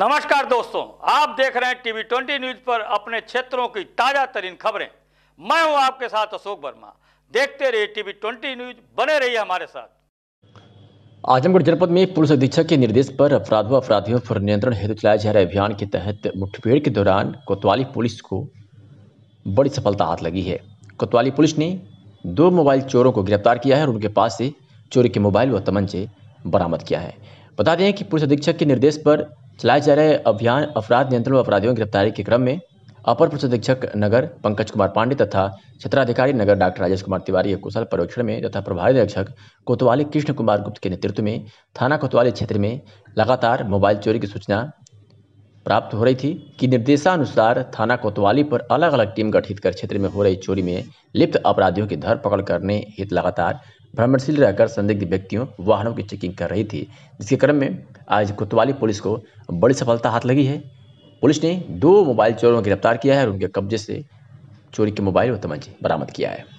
नमस्कार दोस्तों आप देख रहे हैं टीवी ट्वेंटी न्यूज पर अपने क्षेत्रों की ताजा तरीन खबरें मैं हूं आपके साथ अशोक वर्मा देखते रहिए टीवी ट्वेंटी न्यूज बने रहिए हमारे साथ आजमगढ़ जनपद में पुलिस अधीक्षक के निर्देश पर अपराध व अपराधियों पर नियंत्रण हेतु चलाए जा रहे अभियान के तहत मुठभेड़ के दौरान कोतवाली पुलिस को बड़ी सफलता हाथ लगी है कोतवाली पुलिस ने दो मोबाइल चोरों को गिरफ्तार किया है और उनके पास से चोरी के मोबाइल व तमंचे बरामद किया है बता दें कि पुलिस अधीक्षक के निर्देश पर चलाए जा रहे अभियान अपराध नियंत्रण व अपराधियों की गिरफ्तारी के क्रम में अपर पुलिस अधीक्षक नगर पंकज कुमार पांडे तथा क्षेत्राधिकारी नगर डॉक्टर राजेश कुमार तिवारी कुशल परीक्षण में तथा प्रभारी निरीक्षक कोतवाली कृष्ण कुमार गुप्त के नेतृत्व में थाना कोतवाली क्षेत्र में लगातार मोबाइल चोरी की सूचना प्राप्त हो रही थी कि निर्देशानुसार थाना कोतवाली पर अलग अलग टीम गठित कर क्षेत्र में हो रही चोरी में लिप्त अपराधियों की धर पकड़ करने हित लगातार भ्रमणशील रहकर संदिग्ध व्यक्तियों वाहनों की चेकिंग कर रही थी जिसके क्रम में आज कोतवाली पुलिस को बड़ी सफलता हाथ लगी है पुलिस ने दो मोबाइल चोरों को गिरफ्तार किया है और उनके कब्जे से चोरी के मोबाइल और तमंचे बरामद किया है